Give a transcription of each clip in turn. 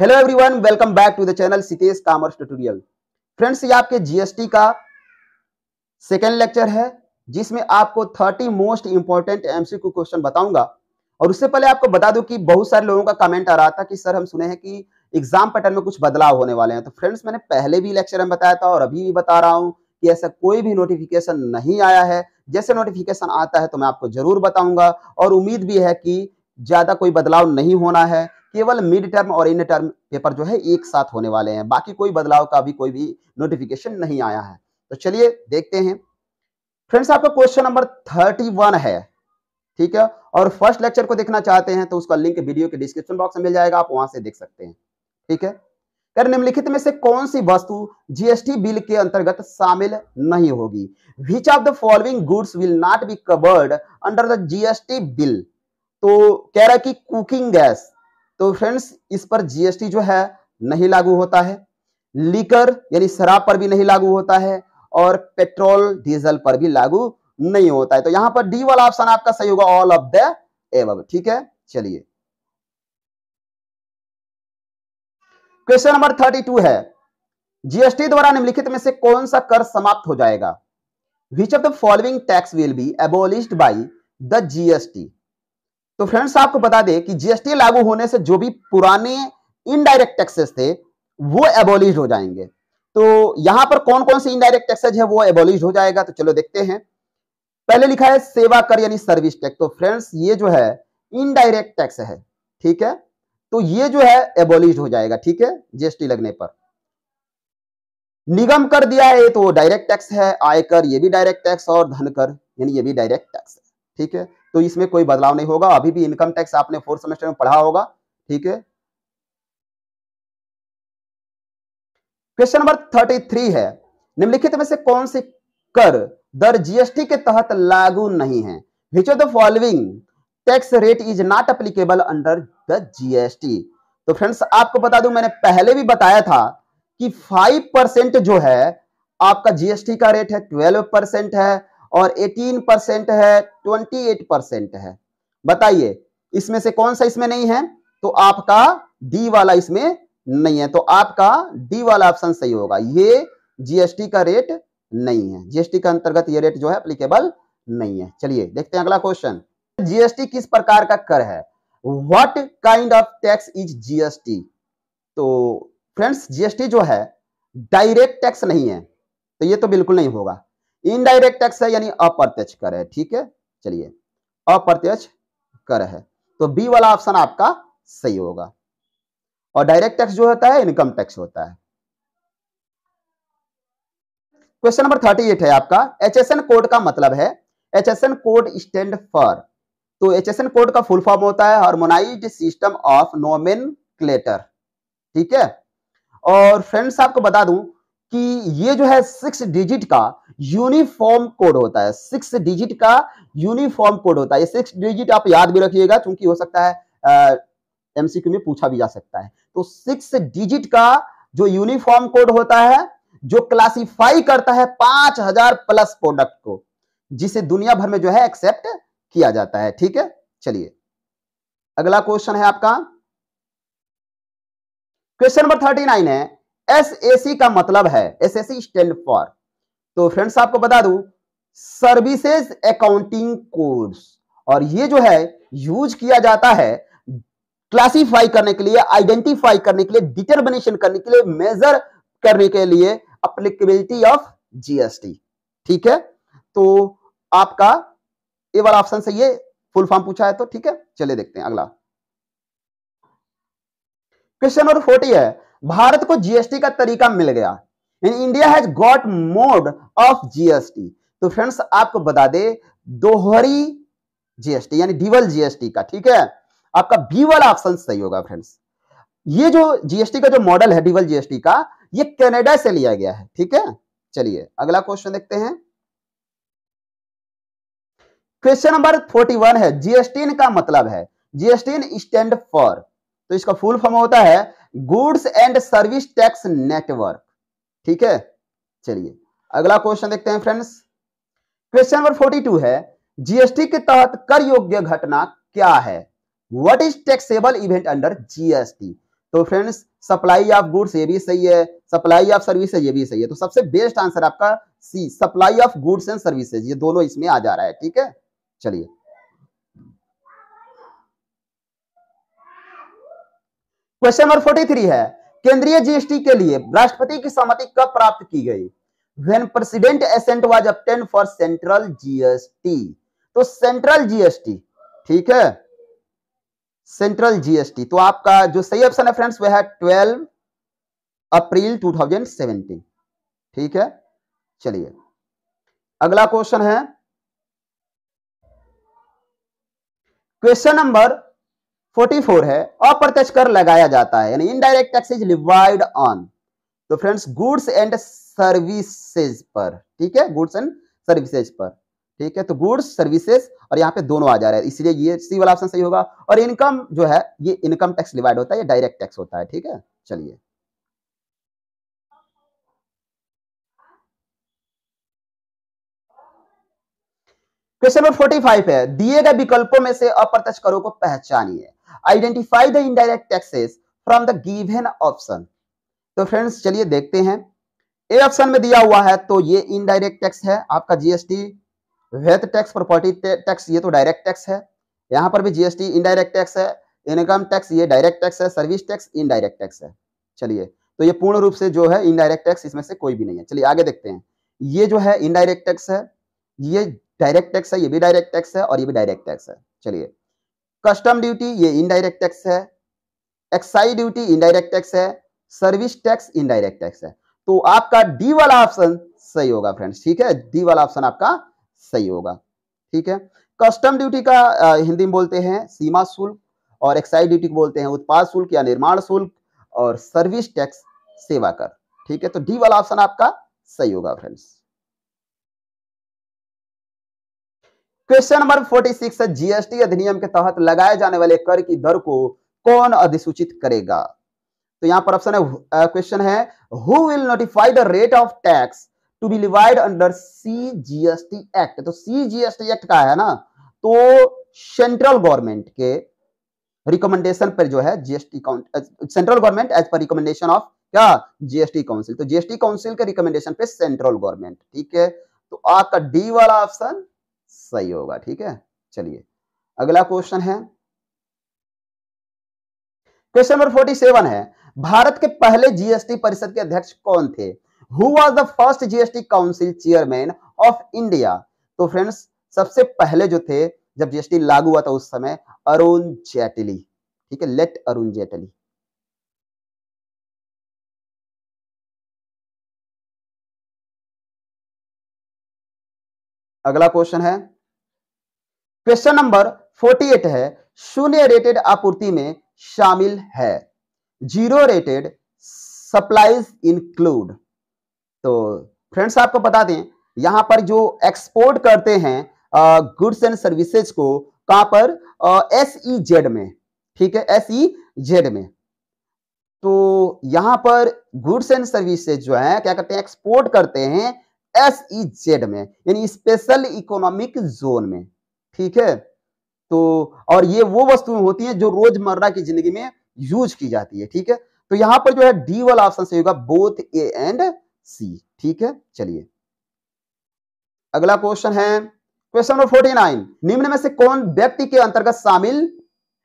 hello everyone welcome back to the channel Sitesh commerce tutorial friends ये आपके GST का second lecture है जिसमें आपको 30 मोस्ट इंपॉर्टेंट एमसीक्यू क्वेश्चन बताऊंगा और उससे पहले आपको बता दूं कि बहुत सारे लोगों का कमेंट आ रहा था कि सर हम सुने हैं कि एग्जाम पैटर्न में कुछ बदलाव होने वाले हैं तो फ्रेंड्स मैंने पहले भी लेक्चर में बताया था और अभी भी बता रहा हूँ कि ऐसा कोई भी नोटिफिकेशन नहीं आया है जैसे नोटिफिकेशन आता है तो मैं आपको जरूर बताऊंगा और उम्मीद भी है कि ज्यादा कोई बदलाव नहीं होना है केवल मिड टर्म और इन टर्म पेपर जो है एक साथ होने वाले हैं बाकी कोई बदलाव का भी कोई भी नोटिफिकेशन नहीं आया है तो चलिए देखते हैं फ्रेंड्स आपका क्वेश्चन नंबर थर्टी वन है ठीक है और फर्स्ट लेक्चर को देखना चाहते हैं तो उसका लिंक वीडियो के डिस्क्रिप्शन बॉक्स में मिल जाएगा आप वहां से देख सकते हैं ठीक है कर निम्नलिखित में से कौन सी वस्तु जीएसटी बिल के अंतर्गत शामिल नहीं होगी which of the following goods will not be covered under the GST bill तो कह रहा है कि कुकिंग गैस तो फ्रेंड्स इस पर जीएसटी जो है नहीं लागू होता है लीकर यानी शराब पर भी नहीं लागू होता है और पेट्रोल डीजल पर भी लागू नहीं होता है तो यहां पर डी वाला ऑप्शन आपका सही होगा ऑल ऑफ द एव ठीक है चलिए क्वेश्चन नंबर थर्टी टू है जीएसटी द्वारा निम्नलिखित में से कौन सा कर समाप्त हो जाएगा which of the following tax will be abolished by the GST तो फ्रेंड्स आपको बता दें कि जीएसटी लागू होने से जो भी पुराने इनडायरेक्ट टैक्सेस थे वो एबोलिश हो जाएंगे तो यहां पर कौन कौन से इनडायरेक्ट टैक्सेज है वो एबोलिश हो जाएगा तो चलो देखते हैं पहले लिखा है सेवा कर यानी सर्विस टैक्स तो फ्रेंड्स ये जो है इनडायरेक्ट टैक्स है ठीक है तो ये जो है एबोलिश हो जाएगा ठीक है जीएसटी लगने पर निगम कर दिया है तो डायरेक्ट टैक्स है आयकर ये भी डायरेक्ट टैक्स और धन कर यानी ये भी डायरेक्ट टैक्स है ठीक है तो इसमें कोई बदलाव नहीं होगा अभी भी इनकम टैक्स आपने फोर्थ सेमेस्टर में पढ़ा होगा ठीक है क्वेश्चन नंबर थर्टी थ्री है निम्नलिखित में से कौन से कर दर जीएसटी के तहत लागू नहीं है which of the following tax rate is not applicable under the GST तो फ्रेंड्स आपको बता दूं मैंने पहले भी बताया था कि फाइव परसेंट जो है आपका जीएसटी का रेट है ट्वेल्व परसेंट है और 18 परसेंट है 28 परसेंट है बताइए इसमें से कौन सा इसमें नहीं है तो आपका डी वाला इसमें नहीं है तो आपका डी वाला ऑप्शन सही होगा ये जीएसटी का रेट नहीं है जीएसटी का अंतर्गत ये रेट जो है अप्लीकेबल नहीं है चलिए देखते हैं अगला क्वेश्चन जीएसटी किस प्रकार का कर है what kind of tax is GST तो फ्रेंड्स जीएसटी जो है डायरेक्ट टैक्स नहीं है तो ये तो बिल्कुल नहीं होगा इनडायरेक्ट टैक्स है यानी अप्रत्यक्ष कर है ठीक है चलिए अप्रत्यक्ष कर है तो बी वाला ऑप्शन आपका सही होगा और डायरेक्ट टैक्स जो होता है इनकम टैक्स होता है क्वेश्चन नंबर थर्टी एट है आपका एच एस एन कोड का मतलब है H S N code stand for तो एच एस एन कोड का फुल फॉर्म होता है हार्मोनाइज सिस्टम ऑफ नोमेन ठीक है और फ्रेंड्स आपको बता दूं कि ये जो है सिक्स डिजिट का यूनिफॉर्म कोड होता है सिक्स डिजिट का यूनिफॉर्म कोड होता है सिक्स डिजिट आप याद भी रखिएगा क्योंकि हो सकता है एमसीक्यू में पूछा भी जा सकता है तो सिक्स डिजिट का जो यूनिफॉर्म कोड होता है जो क्लासिफाई करता है पांच हजार प्लस प्रोडक्ट को जिसे दुनिया भर में जो है एक्सेप्ट किया जाता है ठीक है चलिए अगला क्वेश्चन है आपका क्वेश्चन नंबर थर्टी नाइन है सी का मतलब है एस सी स्टैंड फॉर तो फ्रेंड्स आपको बता दू सर्विसेज अकाउंटिंग कोर्स और ये जो है यूज किया जाता है क्लासिफाई करने के लिए आइडेंटिफाई करने के लिए डिटर्मिनेशन करने के लिए मेजर करने के लिए अप्लीकेबिलिटी ऑफ जीएसटी ठीक है तो आपका ये वाला ऑप्शन सही है फुल फॉर्म पूछा है तो ठीक है चले देखते हैं अगला क्वेश्चन नंबर फोर्टी है भारत को जीएसटी का तरीका मिल गया India has got mode of GST तो फ्रेंड्स आपको बता दे दोहरी जीएसटी यानी डिवल जीएसटी का ठीक है आपका बी वाला ऑप्शन सही होगा फ्रेंड्स ये जो जीएसटी का जो मॉडल है डिवल जीएसटी का ये कनाडा से लिया गया है ठीक है चलिए अगला क्वेश्चन देखते हैं क्वेश्चन नंबर फोर्टी वन है जीएसटी का मतलब है जीएसटी स्टैंड फॉर तो इसका फुल फॉर्म होता है goods and service tax network ठीक है चलिए अगला क्वेश्चन देखते हैं friends question number forty two है जीएसटी के तहत कर योग्य घटना क्या है what is taxable event under GST तो फ्रेंड्स सप्लाई ऑफ गुड्स ये भी सही है सप्लाई ऑफ सर्विसेज ये भी सही है तो सबसे बेस्ट आंसर आपका C supply of goods and services ये दोनों इसमें आ जा रहा है ठीक है चलिए क्वेश्चन नंबर फोर्टी थ्री है केंद्रीय जीएसटी के लिए राष्ट्रपति की सहमति कब प्राप्त की गई when president assent was obtained for central GST तो सेंट्रल जीएसटी ठीक है सेंट्रल जीएसटी तो आपका जो सही ऑप्शन है फ्रेंड्स वह है ट्वेल्व अप्रैल 2017 ठीक है चलिए अगला क्वेश्चन है क्वेश्चन नंबर 44 है अप्रत्यक्ष कर लगाया जाता है यानी indirect tax is levied on तो फ्रेंड्स गुड्स एंड सर्विसेज पर ठीक है गुड्स एंड सर्विसेज पर ठीक है तो गुड्स सर्विसेज और यहाँ पे दोनों आ जा रहा है इसलिए ये सी वाला ऑप्शन सही होगा और इनकम जो है ये इनकम टैक्स डिवाइड होता है या डायरेक्ट टैक्स होता है ठीक है चलिए क्वेश्चन नंबर 45 है दिए गए विकल्पों में से अप्रत्यक्ष करों को पहचानिए identify the indirect taxes from the given option तो फ्रेंड्स चलिए देखते हैं ए ऑप्शन में दिया हुआ है तो ये इनडायरेक्ट टैक्स है आपका GST wealth tax property tax ये तो डायरेक्ट टैक्स है यहां पर भी जीएसटी इनडायरेक्ट टैक्स है इनकम टैक्स ये डायरेक्ट टैक्स है सर्विस टैक्स इनडायरेक्ट टैक्स है चलिए तो ये पूर्ण रूप से जो है इनडायरेक्ट टैक्स इसमें से कोई भी नहीं है चलिए आगे देखते हैं ये जो है इनडायरेक्ट टैक्स है ये डायरेक्ट टैक्स है ये भी डायरेक्ट टैक्स है और ये भी डायरेक्ट टैक्स है चलिए कस्टम ड्यूटी ये इनडायरेक्ट टैक्स है एक्साइज ड्यूटी इनडायरेक्ट टैक्स है सर्विस टैक्स इनडायरेक्ट टैक्स है तो आपका डी वाला ऑप्शन सही होगा फ्रेंड्स ठीक है डी वाला ऑप्शन आपका सही होगा ठीक है कस्टम ड्यूटी का हिंदी में बोलते हैं सीमा शुल्क और एक्साइज ड्यूटी को बोलते हैं उत्पाद शुल्क या निर्माण शुल्क और सर्विस टैक्स सेवा कर ठीक है तो डी वाला ऑप्शन आपका सही होगा फ्रेंड्स क्वेश्चन नंबर 46 है जीएसटी अधिनियम के तहत लगाए जाने वाले कर की दर को कौन अधिसूचित करेगा तो यहां पर ऑप्शन है क्वेश्चन है who will notify the rate of tax to be divide under C GST act तो सी जीएसटी एक्ट का है ना तो सेंट्रल गवर्नमेंट के रिकमेंडेशन पर जो है GST central government as per recommendation of क्या जीएसटी काउंसिल तो जीएसटी काउंसिल के रिकमेंडेशन पे सेंट्रल गवर्नमेंट ठीक है तो आपका डी वाला ऑप्शन सही होगा ठीक है चलिए अगला क्वेश्चन है क्वेश्चन नंबर फोर्टी सेवन है भारत के पहले जीएसटी परिषद के अध्यक्ष कौन थे who was the first GST council chairman of India तो फ्रेंड्स सबसे पहले जो थे जब जीएसटी लागू हुआ था उस समय अरुण जेटली ठीक है लेट अरुण जेटली अगला क्वेश्चन है क्वेश्चन नंबर 48 है शून्य रेटेड आपूर्ति में शामिल है जीरो रेटेड सप्लाईज इंक्लूड तो फ्रेंड्स आपको बता दें यहां पर जो एक्सपोर्ट करते हैं गुड्स एंड सर्विसेज को कहां पर एसई जेड e में ठीक है एसई जेड e में तो यहां पर गुड्स एंड सर्विसेज जो है क्या करते हैं एक्सपोर्ट करते हैं एस ई जेड में यानी स्पेशल इकोनॉमिक जोन में ठीक है तो और ये वो वस्तुएं होती हैं जो रोजमर्रा की जिंदगी में यूज की जाती है ठीक है तो यहां पर जो है डी वाला ऑप्शन सही होगा बोथ ए एंड सी ठीक है चलिए अगला क्वेश्चन है क्वेश्चन नंबर फोर्टी नाइन निम्न में से कौन व्यक्ति के अंतर्गत शामिल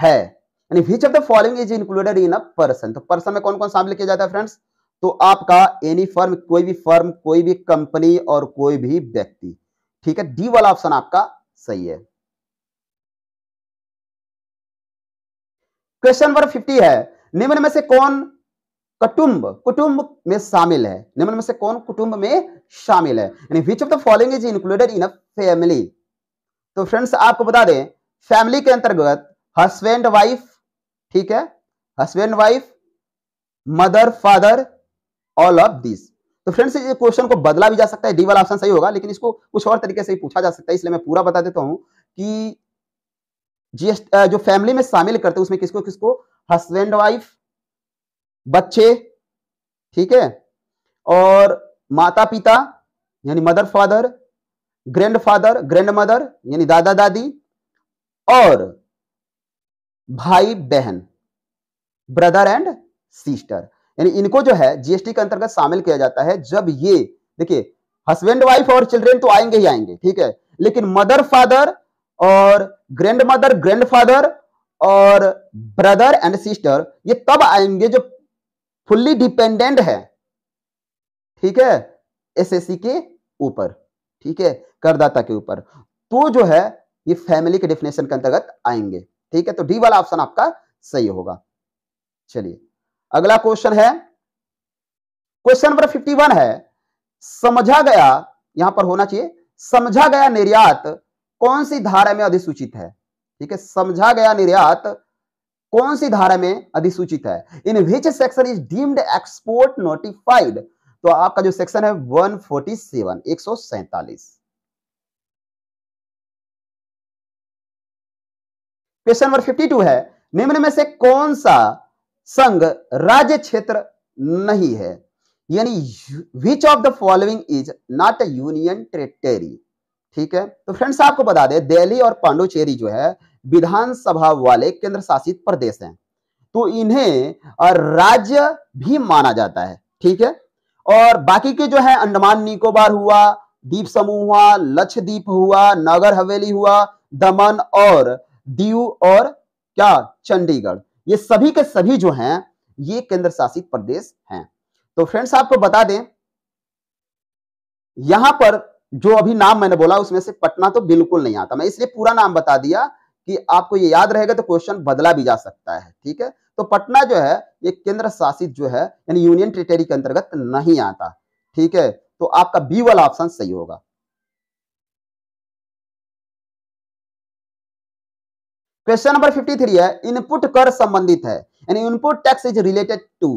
है यानी which of the following is included in a person तो पर्सन में कौन कौन शामिल किया जाता है फ्रेंड्स तो आपका एनी फर्म कोई भी फर्म कोई भी कंपनी और कोई भी व्यक्ति ठीक है डी वाला ऑप्शन आपका सही है क्वेश्चन नंबर फिफ्टी है निम्न में से कौन कुटुंब कुटुंब में शामिल है निम्न में से कौन कुटुंब में शामिल है यानी which of the following is included in a family तो फ्रेंड्स आपको बता दें फैमिली के अंतर्गत हस्बैंड वाइफ ठीक है husband wife mother father all of this तो फ्रेंड्स ये क्वेश्चन को बदला भी जा सकता है डी वाला ऑप्शन सही होगा लेकिन इसको कुछ और तरीके से ही पूछा जा सकता है इसलिए मैं पूरा बता देता हूं कि जो फैमिली में शामिल करते हैं उसमें किसको किसको हस्बैंड वाइफ बच्चे ठीक है और माता पिता यानी mother father grandfather grandmother यानी दादा दादी और भाई बहन ब्रदर एंड सिस्टर यानी इनको जो है जीएसटी के अंतर्गत शामिल किया जाता है जब ये देखिए हस्बैंड वाइफ और चिल्ड्रेन तो आएंगे ही आएंगे ठीक है लेकिन मदर फादर और ग्रैंड मदर ग्रैंड फादर और ब्रदर एंड सिस्टर ये तब आएंगे जो फुल्ली डिपेंडेंट है ठीक है एसएससी के ऊपर ठीक है करदाता के ऊपर तो जो है ये फैमिली के डेफिनेशन के अंतर्गत आएंगे ठीक है तो डी वाला ऑप्शन आपका सही होगा चलिए अगला क्वेश्चन है क्वेश्चन नंबर 51 है समझा गया यहां पर होना चाहिए समझा गया निर्यात कौन सी धारा में अधिसूचित है ठीक है समझा गया निर्यात कौन सी धारा में अधिसूचित है in which section is deemed export notified तो आपका जो सेक्शन है 147 147 क्वेश्चन नंबर 52 है निम्न में से कौन सा संघ राज्य क्षेत्र नहीं है यानी which of the following is not a union territory ठीक है तो फ्रेंड्स आपको बता दें दिल्ली और पांडुचेरी जो है विधानसभा वाले केंद्र शासित प्रदेश हैं तो इन्हें राज्य भी माना जाता है ठीक है और बाकी के जो है अंडमान निकोबार हुआ द्वीप समूह हुआ लक्षद्वीप हुआ नगर हवेली हुआ दमन और दीव और क्या चंडीगढ़ ये सभी के सभी जो हैं ये केंद्र शासित प्रदेश हैं तो फ्रेंड्स आपको बता दें यहां पर जो अभी नाम मैंने बोला उसमें से पटना तो बिल्कुल नहीं आता मैं इसलिए पूरा नाम बता दिया कि आपको ये याद रहेगा तो क्वेश्चन बदला भी जा सकता है ठीक है तो पटना जो है ये केंद्र शासित जो है यानी यूनियन टेरिटरी के अंतर्गत नहीं आता ठीक है तो आपका बी वाला ऑप्शन सही होगा क्वेश्चन नंबर फिफ्टी थ्री है इनपुट कर संबंधित है यानी input tax is related to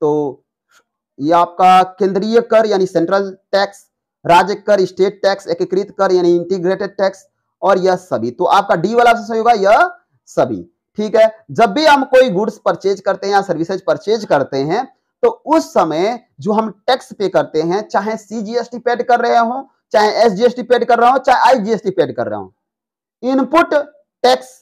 तो ये आपका केंद्रीय कर यानी सेंट्रल टैक्स राज्य कर स्टेट टैक्स एकीकृत कर यानी इंटीग्रेटेड टैक्स और यह सभी तो आपका डी वाला ऑप्शन सही होगा यह सभी ठीक है जब भी हम कोई गुड्स परचेज करते हैं या सर्विसेज परचेज करते हैं तो उस समय जो हम टैक्स पे करते हैं चाहे सीजीएसटी पेड कर रहे हो चाहे एसजीएसटी पेड कर रहा हो चाहे आईजीएसटी पेड कर रहा हो इनपुट टैक्स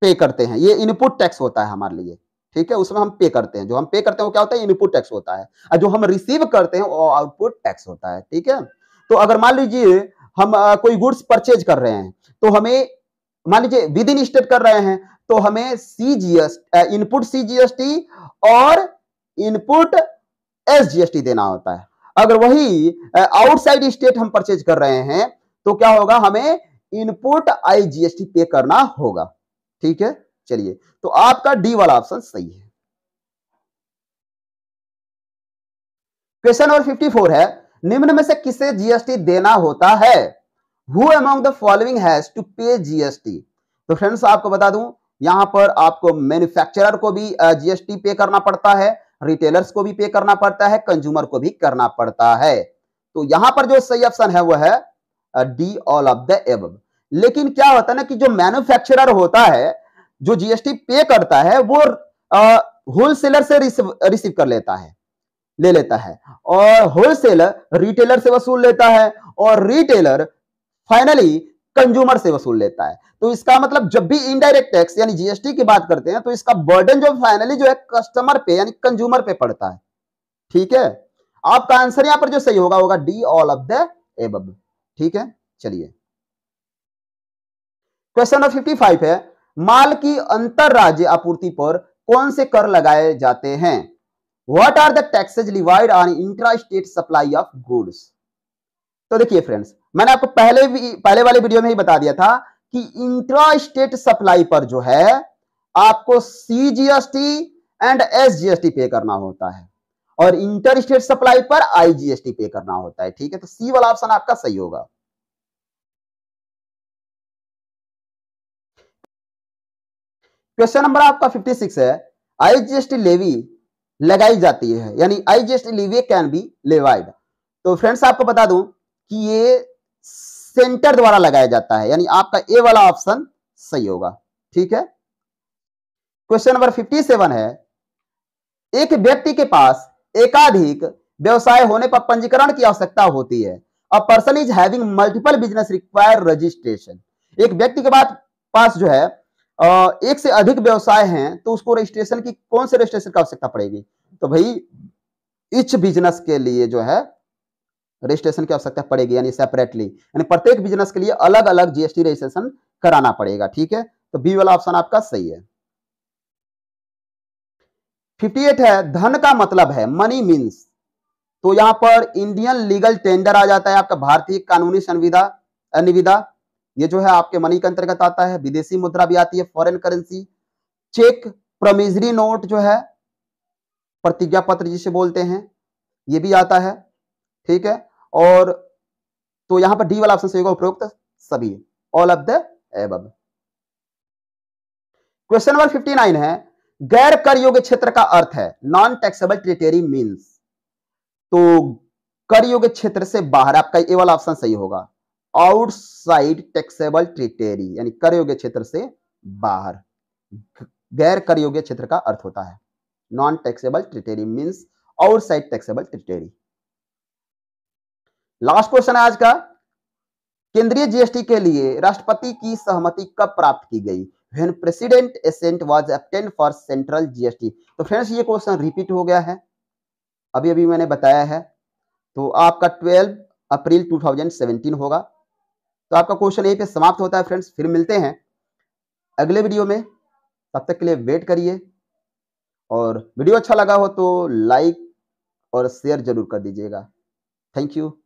पे करते हैं ये इनपुट टैक्स होता है हमारे लिए ठीक है उसमें हम पे करते हैं जो हम पे करते हैं वो क्या होता है इनपुट टैक्स होता है और जो हम रिसीव करते हैं वो आउटपुट टैक्स होता है ठीक है तो अगर मान लीजिए हम आ, कोई गुड्स परचेज कर रहे हैं तो हमें मान लीजिए विद इन स्टेट कर रहे हैं तो हमें सीजीएस इनपुट सीजीएसटी और इनपुट एसजीएसटी देना होता है अगर वही आउटसाइड स्टेट हम परचेज कर रहे हैं तो क्या होगा हमें इनपुट आईजीएसटी पे करना होगा ठीक है चलिए तो आपका डी वाला ऑप्शन सही है क्वेश्चन नंबर 54 है निम्न में से किसे जीएसटी देना होता है who among the following has to pay GST तो फ्रेंड्स आपको बता दूं यहां पर आपको मैन्युफैक्चरर को भी जीएसटी पे करना पड़ता है रिटेलर्स को भी पे करना पड़ता है कंज्यूमर को भी करना पड़ता है तो यहां पर जो सही ऑप्शन है वह है डी ऑल ऑफ द एब लेकिन क्या होता है ना कि जो मैन्युफैक्चरर होता है जो जीएसटी पे करता है वो होलसेलर से रिसीव कर लेता है ले लेता है और होलसेलर रिटेलर से वसूल लेता है और रिटेलर फाइनली कंज्यूमर से वसूल लेता है तो इसका मतलब जब भी इनडायरेक्ट टैक्स यानी जीएसटी की बात करते हैं तो इसका बर्डन जो फाइनली जो है कस्टमर पे यानी कंज्यूमर पे पड़ता है ठीक है आपका आंसर यहां पर जो सही होगा होगा डी ऑल ऑफ द एब ठीक है चलिए क्वेश्चन नंबर फाइव है माल की अंतरराज्य आपूर्ति पर कौन से कर लगाए जाते हैं what are the taxes divide on intra state supply of goods तो देखिए फ्रेंड्स मैंने आपको पहले भी पहले वाले वीडियो में ही बता दिया था कि इंट्रा स्टेट सप्लाई पर जो है आपको सीजीएसटी एंड एसजीएसटी पे करना होता है और इंटर स्टेट सप्लाई पर आईजीएसटी पे करना होता है ठीक है तो सी वाला ऑप्शन आपका सही होगा क्वेश्चन नंबर आपका 56 है आईजीएसटी लेवी लगाई जाती है यानी IGST levy can be levied तो फ्रेंड्स आपको बता दूं कि ये सेंटर द्वारा लगाया जाता है यानी आपका ए वाला ऑप्शन सही होगा ठीक है क्वेश्चन नंबर 57 है एक व्यक्ति के पास एकाधिक व्यवसाय होने पर पंजीकरण की आवश्यकता होती है a person is having multiple business require registration एक व्यक्ति के बाद पास जो है एक से अधिक व्यवसाय हैं तो उसको रजिस्ट्रेशन की कौन से रजिस्ट्रेशन की आवश्यकता पड़ेगी तो भाई इच बिजनेस के लिए जो है रजिस्ट्रेशन की आवश्यकता पड़ेगी यानी सेपरेटली यानी प्रत्येक बिजनेस के लिए अलग अलग जीएसटी रजिस्ट्रेशन कराना पड़ेगा ठीक है तो बी वाला ऑप्शन आपका सही है 58 है धन का मतलब है मनी मींस तो यहां पर इंडियन लीगल टेंडर आ जाता है आपका भारतीय कानूनी संविदा निविदा ये जो है आपके मनी के अंतर्गत आता है विदेशी मुद्रा भी आती है foreign currency cheque promissory note जो है प्रतिज्ञा पत्र जिसे बोलते हैं ये भी आता है ठीक है और तो यहां पर डी वाला ऑप्शन सही होगा उपयुक्त सभी all of the above question number 59 है गैर कर योग्य क्षेत्र का अर्थ है नॉन टैक्सेबल टेरिटरी मीन्स तो कर योग्य क्षेत्र से बाहर आपका ए वाला ऑप्शन सही होगा आउटसाइड टैक्सेबल टेरिटरी यानी कर योग्य क्षेत्र से बाहर गैर कर योग्य क्षेत्र का अर्थ होता है non taxable territory means outside taxable territory last question है आज का केंद्रीय जीएसटी के लिए राष्ट्रपति की सहमति कब प्राप्त की गई when president assent was obtained for central GST तो फ्रेंड्स ये क्वेश्चन रिपीट हो गया है अभी अभी मैंने बताया है तो आपका 12 अप्रैल 2017 होगा तो आपका क्वेश्चन यहीं पे समाप्त होता है फ्रेंड्स फिर मिलते हैं अगले वीडियो में तब तक के लिए वेट करिए और वीडियो अच्छा लगा हो तो लाइक और शेयर जरूर कर दीजिएगा थैंक यू